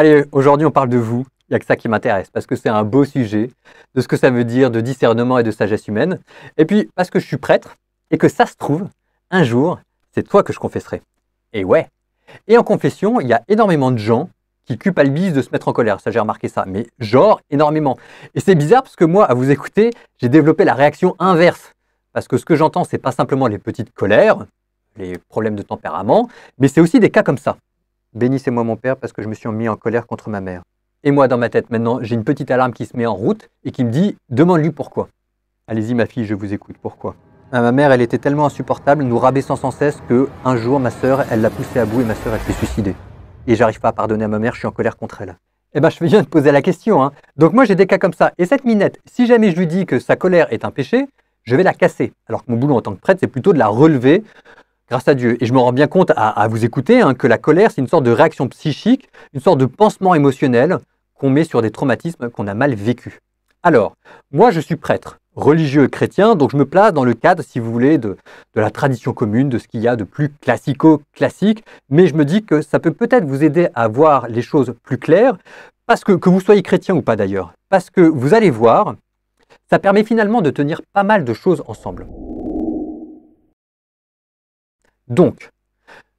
Allez, aujourd'hui, on parle de vous. Il n'y a que ça qui m'intéresse, parce que c'est un beau sujet, de ce que ça veut dire de discernement et de sagesse humaine. Et puis, parce que je suis prêtre, et que ça se trouve, un jour, c'est toi que je confesserai. Et ouais. Et en confession, il y a énormément de gens qui culpabilisent de se mettre en colère. Ça, j'ai remarqué ça. Mais genre, énormément. Et c'est bizarre, parce que moi, à vous écouter, j'ai développé la réaction inverse. Parce que ce que j'entends, c'est pas simplement les petites colères, les problèmes de tempérament, mais c'est aussi des cas comme ça. Bénissez-moi mon père parce que je me suis mis en colère contre ma mère. Et moi, dans ma tête, maintenant, j'ai une petite alarme qui se met en route et qui me dit Demande-lui pourquoi. Allez-y, ma fille, je vous écoute, pourquoi ah, Ma mère, elle était tellement insupportable, nous rabaissant sans cesse, que un jour, ma sœur, elle l'a poussée à bout et ma sœur, elle s'est suicidée. Et j'arrive pas à pardonner à ma mère, je suis en colère contre elle. Eh ben, je viens de poser la question. Hein. Donc moi, j'ai des cas comme ça. Et cette minette, si jamais je lui dis que sa colère est un péché, je vais la casser. Alors que mon boulot en tant que prêtre, c'est plutôt de la relever grâce à Dieu. Et je me rends bien compte à, vous écouter hein, que la colère, c'est une sorte de réaction psychique, une sorte de pansement émotionnel qu'on met sur des traumatismes qu'on a mal vécus. Alors, moi je suis prêtre, religieux chrétien, donc je me place dans le cadre, si vous voulez, de, la tradition commune, de ce qu'il y a de plus classico-classique, mais je me dis que ça peut peut-être vous aider à voir les choses plus claires, parce que vous soyez chrétien ou pas d'ailleurs, parce que vous allez voir, ça permet finalement de tenir pas mal de choses ensemble. Donc,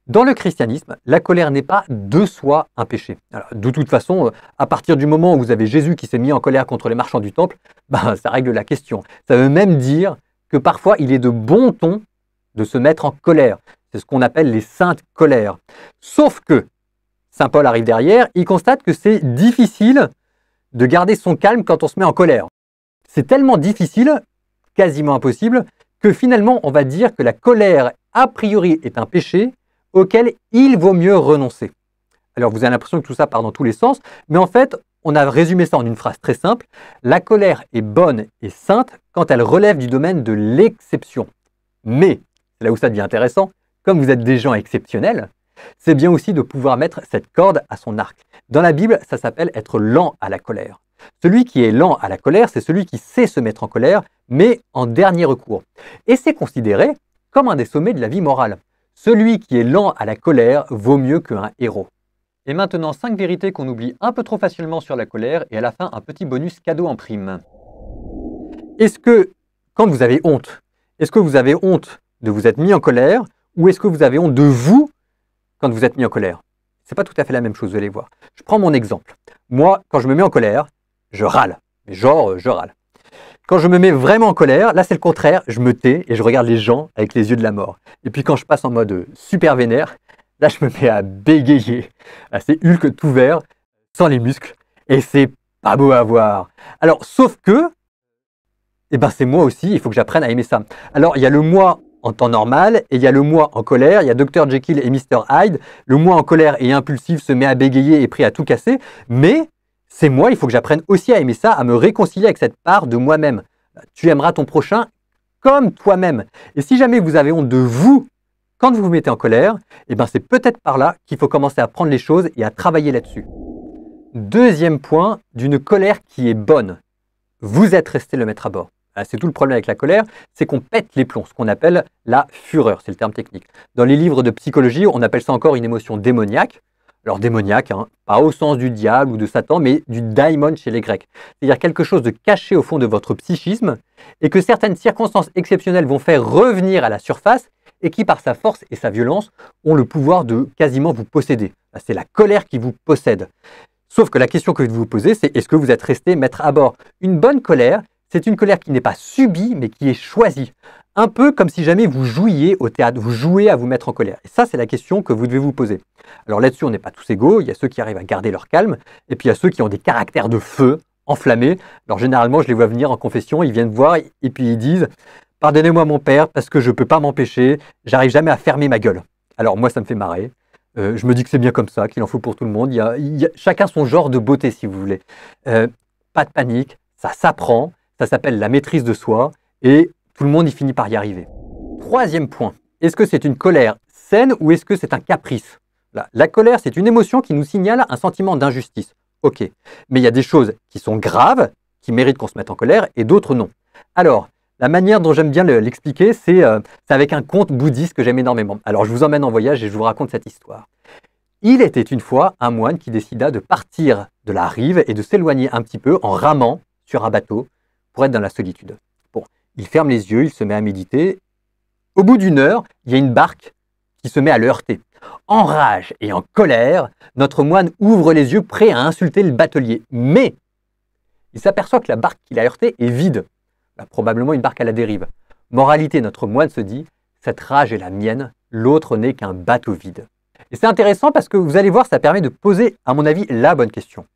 dans le christianisme, la colère n'est pas de soi un péché. de toute façon, euh, à partir du moment où vous avez Jésus qui s'est mis en colère contre les marchands du temple, ben, ça règle la question. Ça veut même dire que parfois il est de bon ton de se mettre en colère. C'est ce qu'on appelle les saintes colères. Sauf que Saint Paul arrive derrière, il constate que c'est difficile de garder son calme quand on se met en colère. C'est tellement difficile, quasiment impossible, que finalement on va dire que la colère a priori est un péché auquel il vaut mieux renoncer. Alors vous avez l'impression que tout ça part dans tous les sens, mais en fait, on a résumé ça en une phrase très simple. La colère est bonne et sainte quand elle relève du domaine de l'exception. Mais, là où ça devient intéressant, comme vous êtes des gens exceptionnels, c'est bien aussi de pouvoir mettre cette corde à son arc. Dans la Bible, ça s'appelle être lent à la colère. Celui qui est lent à la colère, c'est celui qui sait se mettre en colère, mais en dernier recours. Et c'est considéré comme un des sommets de la vie morale. Celui qui est lent à la colère vaut mieux qu'un héros. Et maintenant, cinq vérités qu'on oublie un peu trop facilement sur la colère, et à la fin, un petit bonus cadeau en prime. Est-ce que, quand vous avez honte, est-ce que vous avez honte de vous être mis en colère, ou est-ce que vous avez honte de vous quand vous êtes mis en colère C'est pas tout à fait la même chose, vous allez voir. Je prends mon exemple. Moi, quand je me mets en colère, je râle. genre, je râle. Quand je me mets vraiment en colère, là c'est le contraire, je me tais et je regarde les gens avec les yeux de la mort. Et puis quand je passe en mode euh, super vénère, là je me mets à bégayer. C'est Hulk tout vert, sans les muscles, et c'est pas beau à voir. Alors sauf que, eh ben c'est moi aussi, il faut que j'apprenne à aimer ça. Alors il y a le moi en temps normal, et il y a le moi en colère, il y a Dr Jekyll et Mr Hyde, le moi en colère et impulsif se met à bégayer et prêt à tout casser, mais c'est moi, il faut que j'apprenne aussi à aimer ça, à me réconcilier avec cette part de moi-même. Tu aimeras ton prochain comme toi-même. Et si jamais vous avez honte de vous quand vous vous mettez en colère, eh ben c'est peut-être par là qu'il faut commencer à prendre les choses et à travailler là-dessus. Deuxième point, d'une colère qui est bonne. Vous êtes resté le maître à bord. Ah, c'est tout le problème avec la colère, c'est qu'on pète les plombs, ce qu'on appelle la fureur, c'est le terme technique. Dans les livres de psychologie, on appelle ça encore une émotion démoniaque alors démoniaque, hein. pas au sens du diable ou de Satan, mais du daimon chez les Grecs. C'est-à-dire quelque chose de caché au fond de votre psychisme et que certaines circonstances exceptionnelles vont faire revenir à la surface et qui, par sa force et sa violence, ont le pouvoir de quasiment vous posséder. C'est la colère qui vous possède. Sauf que la question que vous vous posez, c'est est-ce que vous êtes resté mettre à bord Une bonne colère, c'est une colère qui n'est pas subie, mais qui est choisie. Un peu comme si jamais vous jouiez au théâtre, vous jouez à vous mettre en colère. Et ça, c'est la question que vous devez vous poser. Alors là-dessus, on n'est pas tous égaux. Il y a ceux qui arrivent à garder leur calme, et puis il y a ceux qui ont des caractères de feu, enflammés. Alors généralement, je les vois venir en confession, ils viennent voir, et puis ils disent Pardonnez-moi mon père, parce que je ne peux pas m'empêcher, j'arrive jamais à fermer ma gueule. Alors moi, ça me fait marrer. Euh, je me dis que c'est bien comme ça, qu'il en faut pour tout le monde. Il y, a, chacun son genre de beauté, si vous voulez. Euh, pas de panique, ça s'apprend. Ça s'appelle la maîtrise de soi et tout le monde y finit par y arriver. Troisième point, est-ce que c'est une colère saine ou est-ce que c'est un caprice la, colère, c'est une émotion qui nous signale un sentiment d'injustice. Ok, mais il y a des choses qui sont graves, qui méritent qu'on se mette en colère, et d'autres non. Alors, la manière dont j'aime bien l'expliquer, euh, c'est avec un conte bouddhiste que j'aime énormément. Alors, je vous emmène en voyage et je vous raconte cette histoire. Il était une fois un moine qui décida de partir de la rive et de s'éloigner un petit peu en ramant sur un bateau pour être dans la solitude. Bon, il ferme les yeux, il se met à méditer. Au bout d'une heure, il y a une barque qui se met à le heurter. En rage et en colère, notre moine ouvre les yeux prêt à insulter le batelier. Mais il s'aperçoit que la barque qu'il a heurtée est vide. Bah, probablement une barque à la dérive. Moralité, notre moine se dit, cette rage est la mienne, l'autre n'est qu'un bateau vide. Et c'est intéressant parce que vous allez voir, ça permet de poser, à mon avis, la bonne question.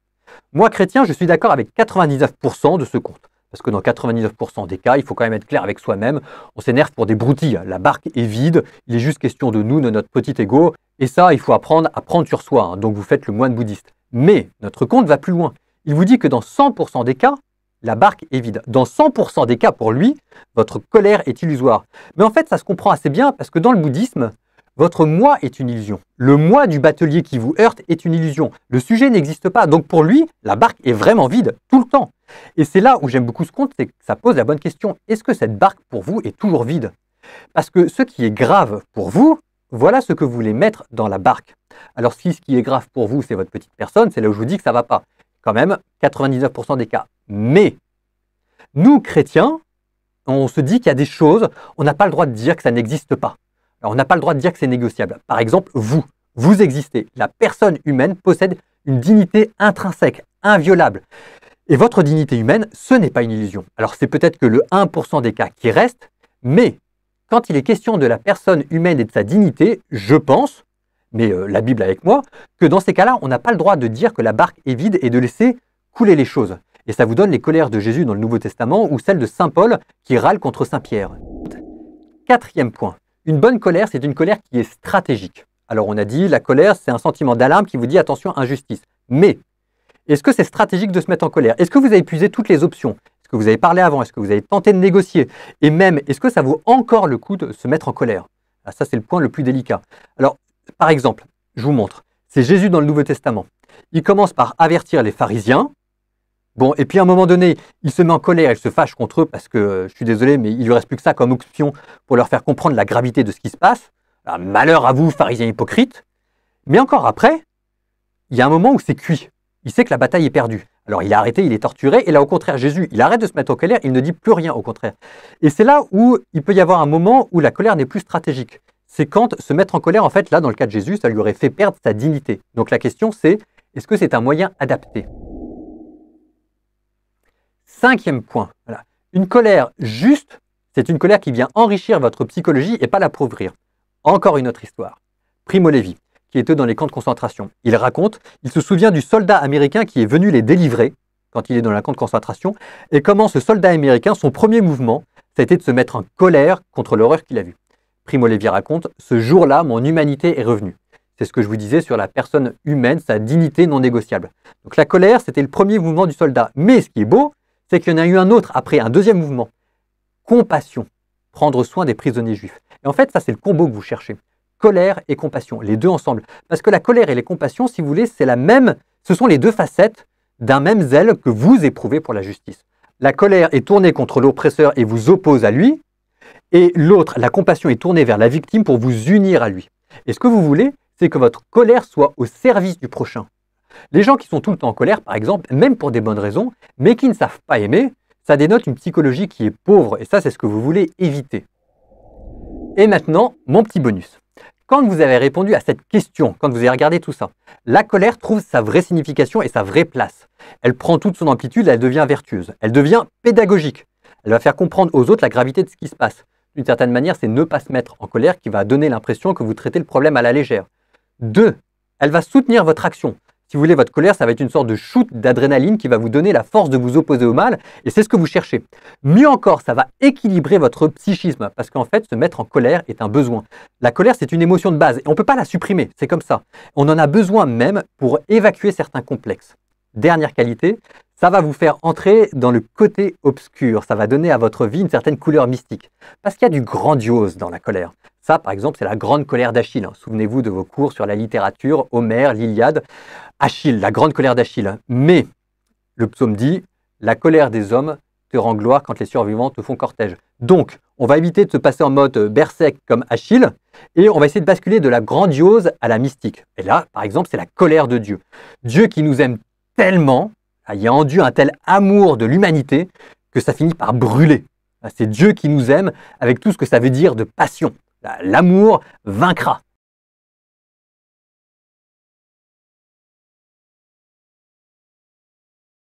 Moi, chrétien, je suis d'accord avec 99% de ce compte. Parce que dans 99% des cas, il faut quand même être clair avec soi-même. On s'énerve pour des broutilles. La barque est vide. Il est juste question de nous, de notre petit ego. Et ça, il faut apprendre à prendre sur soi. Hein. Donc vous faites le moine bouddhiste. Mais notre compte va plus loin. Il vous dit que dans 100% des cas, la barque est vide. Dans 100% des cas, pour lui, votre colère est illusoire. Mais en fait, ça se comprend assez bien parce que dans le bouddhisme, votre moi est une illusion. Le moi du batelier qui vous heurte est une illusion. Le sujet n'existe pas. Donc pour lui, la barque est vraiment vide tout le temps. Et c'est là où j'aime beaucoup ce conte, c'est que ça pose la bonne question. Est-ce que cette barque pour vous est toujours vide Parce que ce qui est grave pour vous, voilà ce que vous voulez mettre dans la barque. Alors si ce qui est grave pour vous, c'est votre petite personne, c'est là où je vous dis que ça ne va pas. Quand même, 99% des cas. Mais nous, chrétiens, on se dit qu'il y a des choses, on n'a pas le droit de dire que ça n'existe pas on n'a pas le droit de dire que c'est négociable. Par exemple, vous, vous existez. La personne humaine possède une dignité intrinsèque, inviolable. Et votre dignité humaine, ce n'est pas une illusion. Alors, c'est peut-être que le 1% des cas qui reste. mais quand il est question de la personne humaine et de sa dignité, je pense, mais euh, la Bible avec moi, que dans ces cas-là, on n'a pas le droit de dire que la barque est vide et de laisser couler les choses. Et ça vous donne les colères de Jésus dans le Nouveau Testament ou celles de Saint Paul qui râle contre Saint Pierre. Quatrième point. Une bonne colère, c'est une colère qui est stratégique. Alors on a dit, la colère, c'est un sentiment d'alarme qui vous dit attention, injustice. Mais est-ce que c'est stratégique de se mettre en colère Est-ce que vous avez épuisé toutes les options Est-ce que vous avez parlé avant Est-ce que vous avez tenté de négocier Et même, est-ce que ça vaut encore le coup de se mettre en colère ah, Ça, c'est le point le plus délicat. Alors, par exemple, je vous montre. C'est Jésus dans le Nouveau Testament. Il commence par avertir les pharisiens Bon, et puis à un moment donné, il se met en colère, il se fâche contre eux parce que, euh, je suis désolé, mais il lui reste plus que ça comme option pour leur faire comprendre la gravité de ce qui se passe. malheur à vous, pharisiens hypocrites. Mais encore après, il y a un moment où c'est cuit. Il sait que la bataille est perdue. Alors il est arrêté, il est torturé, et là au contraire, Jésus, il arrête de se mettre en colère, il ne dit plus rien au contraire. Et c'est là où il peut y avoir un moment où la colère n'est plus stratégique. C'est quand se mettre en colère, en fait, là dans le cas de Jésus, ça lui aurait fait perdre sa dignité. Donc la question c'est, est-ce que c'est un moyen adapté Cinquième point, voilà. une colère juste, c'est une colère qui vient enrichir votre psychologie et pas l'appauvrir. Encore une autre histoire. Primo Levi, qui était dans les camps de concentration, il raconte, il se souvient du soldat américain qui est venu les délivrer quand il est dans la camp de concentration, et comment ce soldat américain, son premier mouvement, c'était de se mettre en colère contre l'horreur qu'il a vue. Primo Levi raconte, ce jour-là, mon humanité est revenue. C'est ce que je vous disais sur la personne humaine, sa dignité non négociable. Donc la colère, c'était le premier mouvement du soldat. Mais ce qui est beau, c'est qu'il y en a eu un autre après, un deuxième mouvement. Compassion, prendre soin des prisonniers juifs. Et en fait, ça, c'est le combo que vous cherchez. Colère et compassion, les deux ensemble. Parce que la colère et les compassions, si vous voulez, c'est la même, ce sont les deux facettes d'un même zèle que vous éprouvez pour la justice. La colère est tournée contre l'oppresseur et vous oppose à lui, et l'autre, la compassion, est tournée vers la victime pour vous unir à lui. Et ce que vous voulez, c'est que votre colère soit au service du prochain, les gens qui sont tout le temps en colère, par exemple, même pour des bonnes raisons, mais qui ne savent pas aimer, ça dénote une psychologie qui est pauvre, et ça c'est ce que vous voulez éviter. Et maintenant, mon petit bonus. Quand vous avez répondu à cette question, quand vous avez regardé tout ça, la colère trouve sa vraie signification et sa vraie place. Elle prend toute son amplitude, elle devient vertueuse, elle devient pédagogique. Elle va faire comprendre aux autres la gravité de ce qui se passe. D'une certaine manière, c'est ne pas se mettre en colère qui va donner l'impression que vous traitez le problème à la légère. Deux, Elle va soutenir votre action. Si vous voulez, votre colère, ça va être une sorte de shoot d'adrénaline qui va vous donner la force de vous opposer au mal, et c'est ce que vous cherchez. Mieux encore, ça va équilibrer votre psychisme, parce qu'en fait, se mettre en colère est un besoin. La colère, c'est une émotion de base, et on ne peut pas la supprimer, c'est comme ça. On en a besoin même pour évacuer certains complexes. Dernière qualité, ça va vous faire entrer dans le côté obscur, ça va donner à votre vie une certaine couleur mystique, parce qu'il y a du grandiose dans la colère. Ça, par exemple, c'est la grande colère d'Achille. Hein. Souvenez-vous de vos cours sur la littérature, Homère, l'Iliade. Achille, la grande colère d'Achille. Mais, le psaume dit, la colère des hommes te rend gloire quand les survivants te font cortège. Donc, on va éviter de se passer en mode berserk comme Achille, et on va essayer de basculer de la grandiose à la mystique. Et là, par exemple, c'est la colère de Dieu. Dieu qui nous aime tellement, il y a un tel amour de l'humanité, que ça finit par brûler. C'est Dieu qui nous aime avec tout ce que ça veut dire de passion l'amour vaincra.